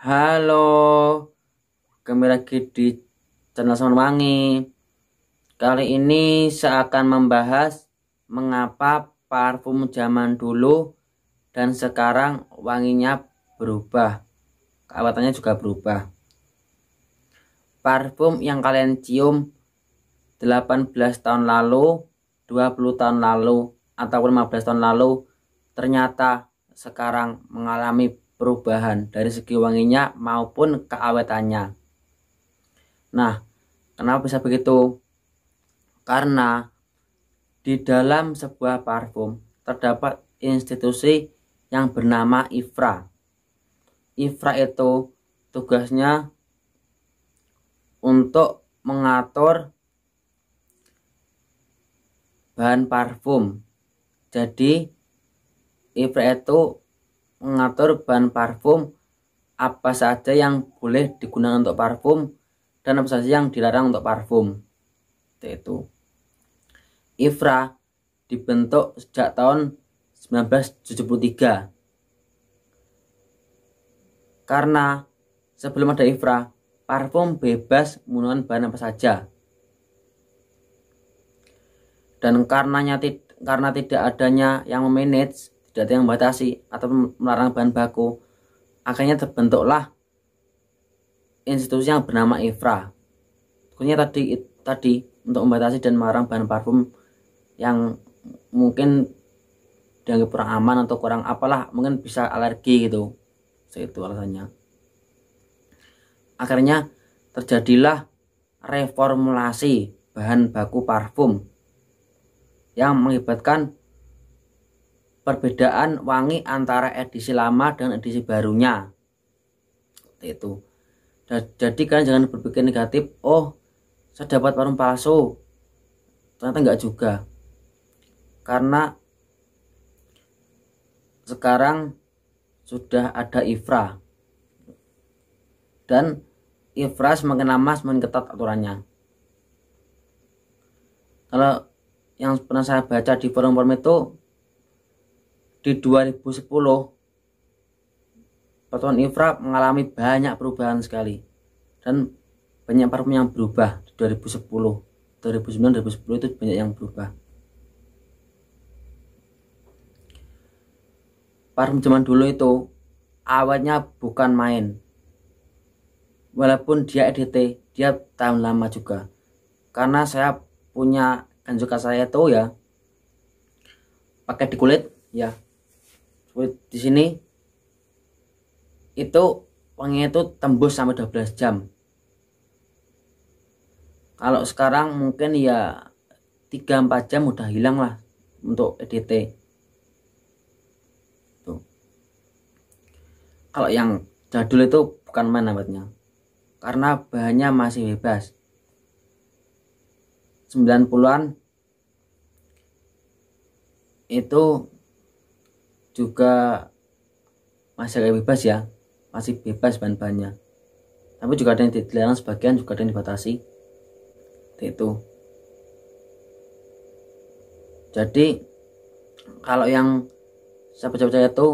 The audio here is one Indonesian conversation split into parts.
Halo, kembali lagi di channel Saman Wangi. Kali ini saya akan membahas mengapa parfum zaman dulu dan sekarang wanginya berubah. Kawatannya juga berubah. Parfum yang kalian cium 18 tahun lalu, 20 tahun lalu, atau 15 tahun lalu, ternyata sekarang mengalami perubahan dari segi wanginya maupun keawetannya. Nah, kenapa bisa begitu? Karena di dalam sebuah parfum terdapat institusi yang bernama IFRA. IFRA itu tugasnya untuk mengatur bahan parfum. Jadi IFRA itu mengatur bahan parfum apa saja yang boleh digunakan untuk parfum dan apa saja yang dilarang untuk parfum Yaitu, IFRA dibentuk sejak tahun 1973 karena sebelum ada IFRA parfum bebas menggunakan bahan apa saja dan karenanya karena tidak adanya yang memanage tidak ada yang membatasi atau melarang bahan baku akhirnya terbentuklah institusi yang bernama IFRA pokoknya tadi tadi untuk membatasi dan melarang bahan parfum yang mungkin dianggap kurang aman atau kurang apalah mungkin bisa alergi gitu itu alasannya akhirnya terjadilah reformulasi bahan baku parfum yang mengibatkan perbedaan wangi antara edisi lama dan edisi barunya itu jadi kalian jangan berpikir negatif oh saya dapat parfum palsu ternyata enggak juga karena sekarang sudah ada IFRA dan IFRA semakin lama semakin ketat aturannya kalau yang pernah saya baca di forum-forum itu di 2010 Patron Infra mengalami banyak perubahan sekali dan banyak parfum yang berubah di 2010 2009 2010 itu banyak yang berubah parfum zaman dulu itu awalnya bukan main walaupun dia EDT dia tahun lama juga karena saya punya kanjuka saya tahu ya pakai di kulit ya di sini itu wanginya itu tembus sampai 12 jam kalau sekarang mungkin ya 3-4 jam udah hilang lah untuk EDT tuh kalau yang jadul itu bukan main namanya karena bahannya masih bebas 90-an itu juga masih agak bebas ya masih bebas bahan-bahannya tapi juga ada yang dilarang sebagian juga ada yang dibatasi itu jadi kalau yang saya percaya itu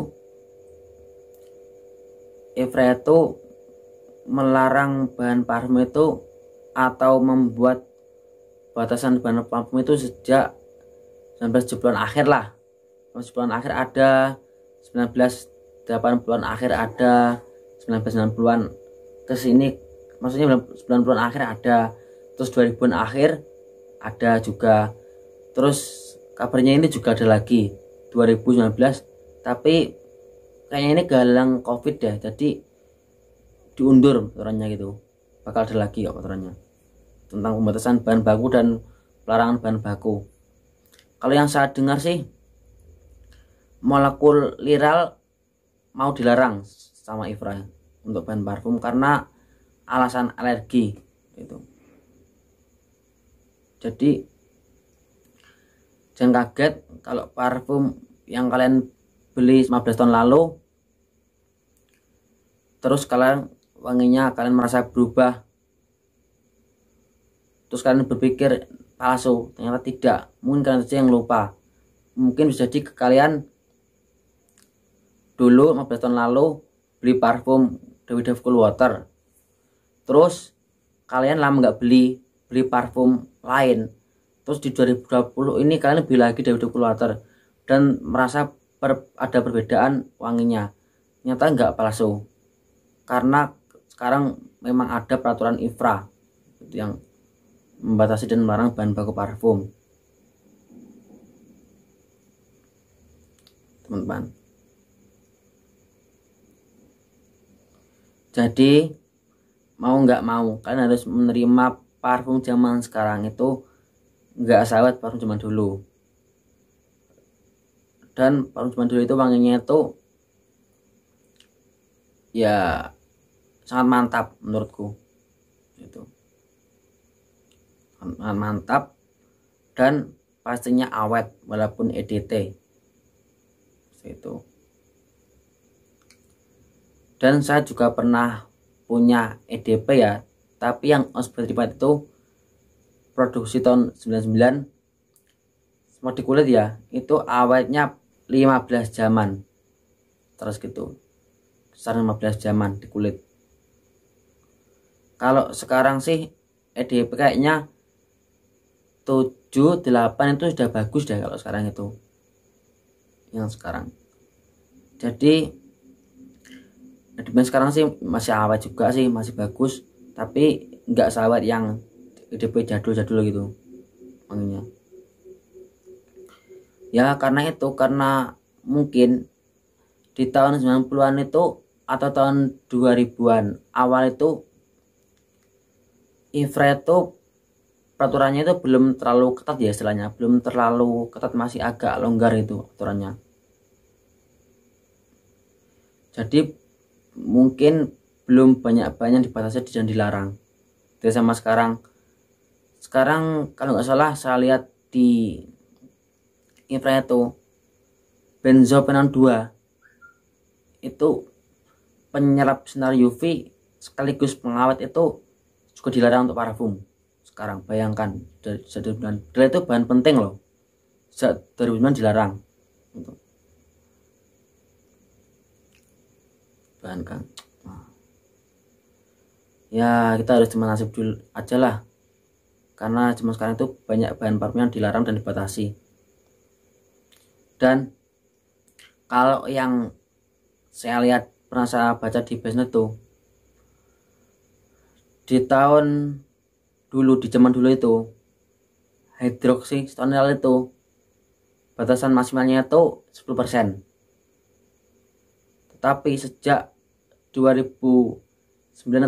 Ifra itu melarang bahan parfum itu atau membuat batasan bahan parfum itu sejak sampai bulan akhir lah 90-an akhir ada 1980-an akhir ada 1990-an ke sini maksudnya 90-an akhir ada terus 2000-an akhir ada juga terus kabarnya ini juga ada lagi 2019 tapi kayaknya ini galang covid deh ya, jadi diundur aturannya gitu bakal ada lagi ya aturannya tentang pembatasan bahan baku dan pelarangan bahan baku kalau yang saya dengar sih molekul liral mau dilarang sama IFRA untuk bahan parfum karena alasan alergi itu jadi jangan kaget kalau parfum yang kalian beli 15 tahun lalu terus kalian wanginya kalian merasa berubah terus kalian berpikir palsu ternyata tidak mungkin kalian saja yang lupa mungkin bisa jadi kalian dulu 15 tahun lalu beli parfum Dewi Cool Water terus kalian lama nggak beli beli parfum lain terus di 2020 ini kalian beli lagi Dewi Cool Water dan merasa per, ada perbedaan wanginya nyata nggak palsu karena sekarang memang ada peraturan IFRA gitu, yang membatasi dan melarang bahan baku parfum teman-teman jadi mau nggak mau kan harus menerima parfum zaman sekarang itu nggak sahabat parfum zaman dulu dan parfum zaman dulu itu wanginya itu ya sangat mantap menurutku itu sangat mantap dan pastinya awet walaupun EDT itu dan saya juga pernah punya EDP ya tapi yang ospet privat itu produksi tahun 99 semua di kulit ya itu awetnya 15 jaman terus gitu besar 15 jaman di kulit kalau sekarang sih EDP kayaknya 7 8 itu sudah bagus deh kalau sekarang itu yang sekarang jadi Nah, demand sekarang sih masih awet juga sih masih bagus tapi nggak sawat yang DP jadul-jadul gitu makanya ya karena itu karena mungkin di tahun 90-an itu atau tahun 2000-an awal itu infra itu peraturannya itu belum terlalu ketat ya istilahnya belum terlalu ketat masih agak longgar itu aturannya jadi mungkin belum banyak-banyak dibatasi dan dilarang itu sama sekarang sekarang kalau nggak salah saya lihat di benzo benzopenan 2 itu penyerap sinar UV sekaligus pengawet itu juga dilarang untuk parfum sekarang bayangkan dari 2009 itu bahan penting loh sejak 2009 dilarang untuk bahan kan ya kita harus cuma nasib dulu aja lah karena cuma sekarang itu banyak bahan parfum yang dilarang dan dibatasi dan kalau yang saya lihat pernah saya baca di basement tuh di tahun dulu di zaman dulu itu hidroksi stonel itu batasan maksimalnya itu 10% tetapi sejak 2009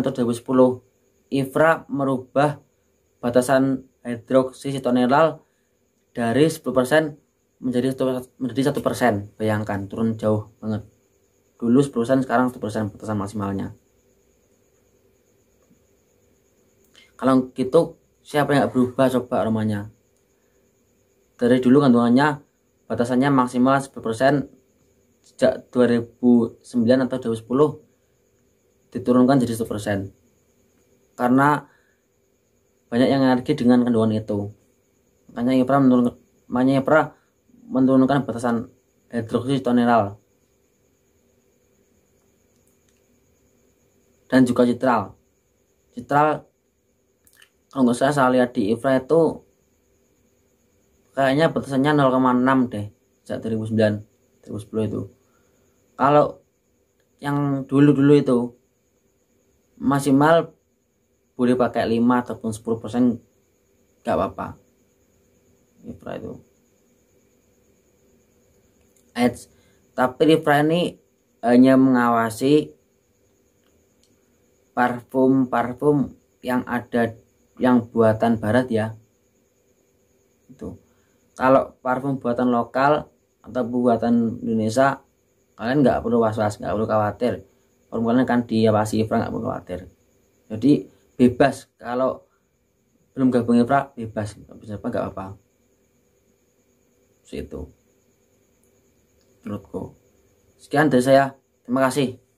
atau 2010 IFRA merubah batasan hidroksisitoneral dari 10% menjadi menjadi satu persen bayangkan turun jauh banget dulu 10% sekarang 1% batasan maksimalnya kalau gitu siapa yang berubah coba aromanya dari dulu kandungannya batasannya maksimal 10% sejak 2009 atau 2010 diturunkan jadi 1% karena banyak yang alergi dengan kandungan itu makanya IPRA menurunkan makanya IPRA menurunkan batasan hidroksi toneral dan juga citral citral kalau nggak saya saya lihat di IPRA itu kayaknya batasannya 0,6 deh sejak 2009 2010 itu kalau yang dulu-dulu itu maksimal boleh pakai 5 ataupun 10 persen nggak apa-apa Libra itu ads tapi di ini hanya mengawasi parfum-parfum yang ada yang buatan barat ya itu kalau parfum buatan lokal atau buatan Indonesia kalian nggak perlu was-was nggak perlu khawatir permukaan akan diawasi Ifra nggak perlu khawatir jadi bebas kalau belum gabung Ifra bebas nggak bisa apa nggak apa itu menurutku sekian dari saya terima kasih